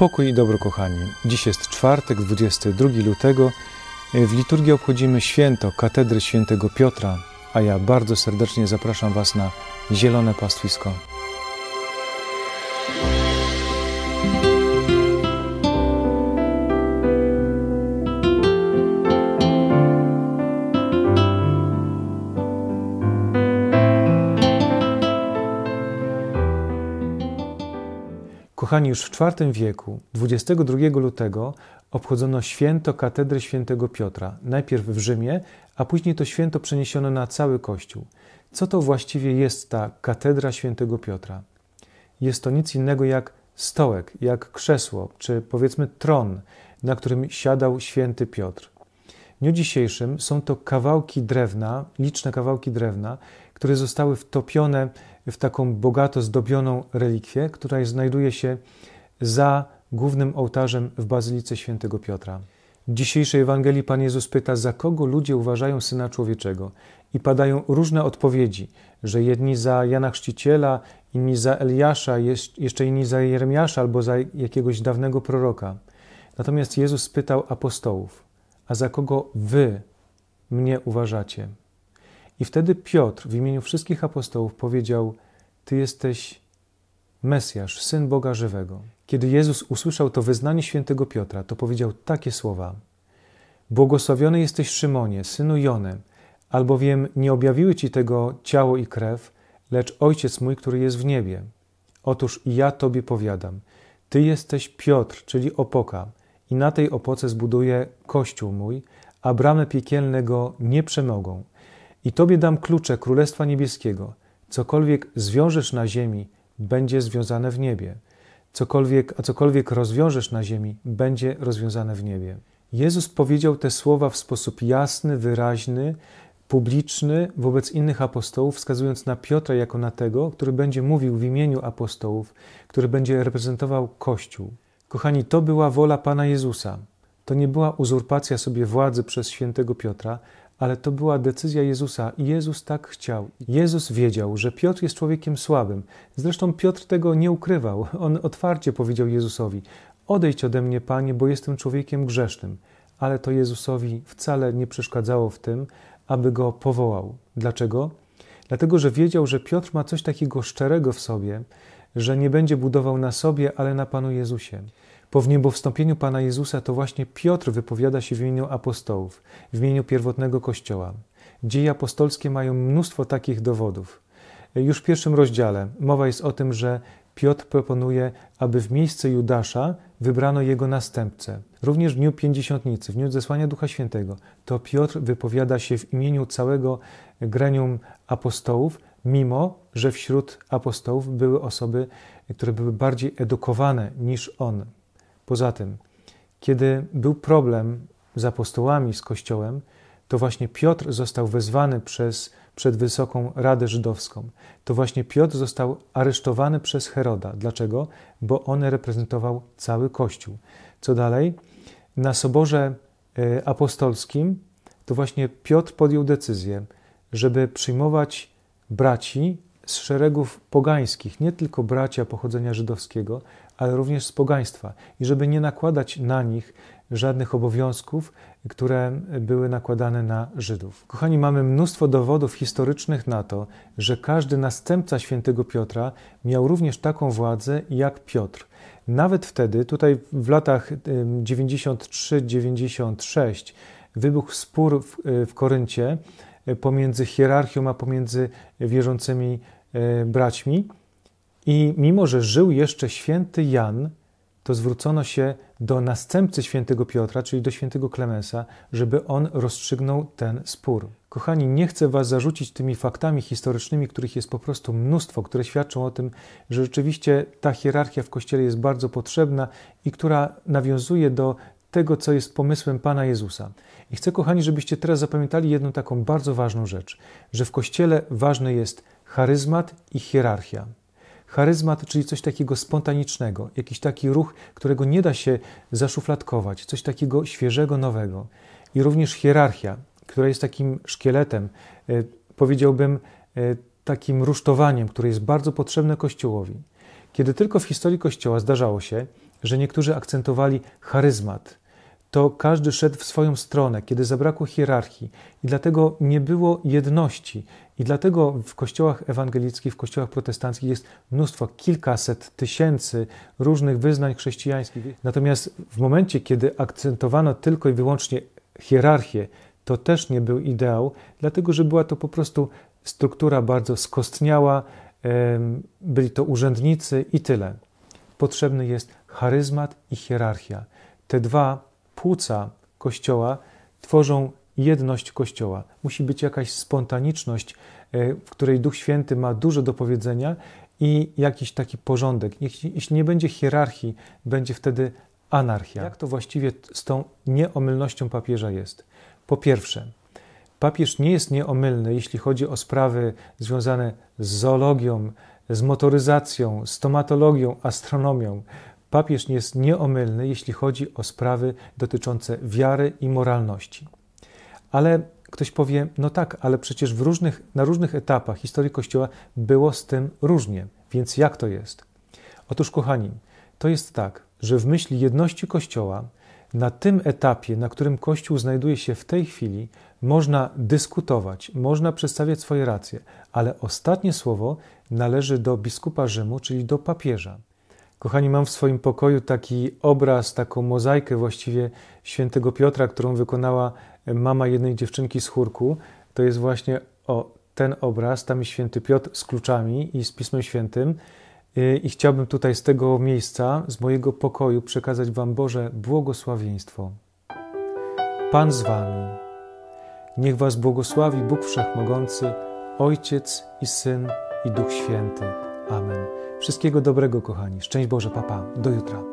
Pokój i dobro, kochani. Dziś jest czwartek, 22 lutego. W liturgii obchodzimy święto katedry świętego Piotra, a ja bardzo serdecznie zapraszam Was na Zielone Pastwisko. Kochani, już w IV wieku, 22 lutego, obchodzono święto katedry świętego Piotra, najpierw w Rzymie, a później to święto przeniesiono na cały Kościół. Co to właściwie jest ta katedra świętego Piotra? Jest to nic innego jak stołek, jak krzesło, czy powiedzmy tron, na którym siadał święty Piotr. W dniu dzisiejszym są to kawałki drewna, liczne kawałki drewna, które zostały wtopione w taką bogato zdobioną relikwię, która znajduje się za głównym ołtarzem w Bazylice Świętego Piotra. W dzisiejszej Ewangelii Pan Jezus pyta, za kogo ludzie uważają Syna Człowieczego i padają różne odpowiedzi, że jedni za Jana Chrzciciela, inni za Eliasza, jeszcze inni za Jeremiasza albo za jakiegoś dawnego proroka. Natomiast Jezus pytał apostołów, a za kogo wy mnie uważacie? I wtedy Piotr w imieniu wszystkich apostołów powiedział: Ty jesteś Mesjasz, syn Boga żywego. Kiedy Jezus usłyszał to wyznanie świętego Piotra, to powiedział takie słowa: Błogosławiony jesteś Szymonie, synu Jone, albowiem nie objawiły ci tego ciało i krew, lecz Ojciec mój, który jest w niebie. Otóż ja tobie powiadam: Ty jesteś Piotr, czyli opoka, i na tej opoce zbuduję kościół mój, a bramy piekielnego nie przemogą. I Tobie dam klucze Królestwa Niebieskiego. Cokolwiek zwiążesz na ziemi, będzie związane w niebie. Cokolwiek, a cokolwiek rozwiążesz na ziemi, będzie rozwiązane w niebie. Jezus powiedział te słowa w sposób jasny, wyraźny, publiczny wobec innych apostołów, wskazując na Piotra jako na tego, który będzie mówił w imieniu apostołów, który będzie reprezentował Kościół. Kochani, to była wola Pana Jezusa. To nie była uzurpacja sobie władzy przez świętego Piotra, ale to była decyzja Jezusa. Jezus tak chciał. Jezus wiedział, że Piotr jest człowiekiem słabym. Zresztą Piotr tego nie ukrywał. On otwarcie powiedział Jezusowi: Odejdź ode mnie, panie, bo jestem człowiekiem grzesznym. Ale to Jezusowi wcale nie przeszkadzało w tym, aby go powołał. Dlaczego? Dlatego, że wiedział, że Piotr ma coś takiego szczerego w sobie, że nie będzie budował na sobie, ale na Panu Jezusie. Po wniebowstąpieniu Pana Jezusa to właśnie Piotr wypowiada się w imieniu apostołów, w imieniu pierwotnego Kościoła. Dzieje apostolskie mają mnóstwo takich dowodów. Już w pierwszym rozdziale mowa jest o tym, że Piotr proponuje, aby w miejsce Judasza wybrano jego następcę. Również w dniu Pięćdziesiątnicy, w dniu zesłania Ducha Świętego, to Piotr wypowiada się w imieniu całego gremium apostołów, mimo że wśród apostołów były osoby, które były bardziej edukowane niż on. Poza tym, kiedy był problem z apostołami, z Kościołem, to właśnie Piotr został wezwany przez, przed Wysoką Radę Żydowską. To właśnie Piotr został aresztowany przez Heroda. Dlaczego? Bo on reprezentował cały Kościół. Co dalej? Na Soborze e, Apostolskim to właśnie Piotr podjął decyzję, żeby przyjmować braci z szeregów pogańskich, nie tylko bracia pochodzenia żydowskiego, ale również z pogaństwa, i żeby nie nakładać na nich żadnych obowiązków, które były nakładane na Żydów. Kochani, mamy mnóstwo dowodów historycznych na to, że każdy następca świętego Piotra miał również taką władzę jak Piotr. Nawet wtedy, tutaj w latach 93-96, wybuchł spór w, y, w Koryncie pomiędzy hierarchią, a pomiędzy wierzącymi e, braćmi. I mimo, że żył jeszcze święty Jan, to zwrócono się do następcy świętego Piotra, czyli do świętego Klemensa, żeby on rozstrzygnął ten spór. Kochani, nie chcę Was zarzucić tymi faktami historycznymi, których jest po prostu mnóstwo, które świadczą o tym, że rzeczywiście ta hierarchia w Kościele jest bardzo potrzebna i która nawiązuje do tego, co jest pomysłem Pana Jezusa. I chcę, kochani, żebyście teraz zapamiętali jedną taką bardzo ważną rzecz, że w Kościele ważny jest charyzmat i hierarchia. Charyzmat, czyli coś takiego spontanicznego, jakiś taki ruch, którego nie da się zaszufladkować, coś takiego świeżego, nowego. I również hierarchia, która jest takim szkieletem, e, powiedziałbym, e, takim rusztowaniem, które jest bardzo potrzebne Kościołowi. Kiedy tylko w historii Kościoła zdarzało się, że niektórzy akcentowali charyzmat. To każdy szedł w swoją stronę, kiedy zabrakło hierarchii i dlatego nie było jedności. I dlatego w kościołach ewangelickich, w kościołach protestanckich jest mnóstwo, kilkaset tysięcy różnych wyznań chrześcijańskich. Natomiast w momencie, kiedy akcentowano tylko i wyłącznie hierarchię, to też nie był ideał, dlatego że była to po prostu struktura bardzo skostniała, byli to urzędnicy i tyle potrzebny jest charyzmat i hierarchia. Te dwa płuca Kościoła tworzą jedność Kościoła. Musi być jakaś spontaniczność, e, w której Duch Święty ma dużo do powiedzenia i jakiś taki porządek. Jeśli nie będzie hierarchii, będzie wtedy anarchia. Jak to właściwie z tą nieomylnością papieża jest? Po pierwsze, papież nie jest nieomylny, jeśli chodzi o sprawy związane z zoologią, z motoryzacją, stomatologią, astronomią. Papież jest nieomylny, jeśli chodzi o sprawy dotyczące wiary i moralności. Ale ktoś powie, no tak, ale przecież różnych, na różnych etapach historii Kościoła było z tym różnie, więc jak to jest? Otóż, kochani, to jest tak, że w myśli jedności Kościoła na tym etapie, na którym Kościół znajduje się w tej chwili, można dyskutować, można przedstawiać swoje racje, ale ostatnie słowo należy do biskupa Rzymu, czyli do papieża. Kochani, mam w swoim pokoju taki obraz, taką mozaikę właściwie świętego Piotra, którą wykonała mama jednej dziewczynki z chórku. To jest właśnie o ten obraz, tam jest święty Piotr z kluczami i z Pismem Świętym. Y, I chciałbym tutaj z tego miejsca, z mojego pokoju, przekazać Wam Boże błogosławieństwo. Pan z Wami. Niech Was błogosławi Bóg Wszechmogący, Ojciec i Syn i Duch Święty. Amen. Wszystkiego dobrego, kochani. Szczęść Boże, papa. Do jutra.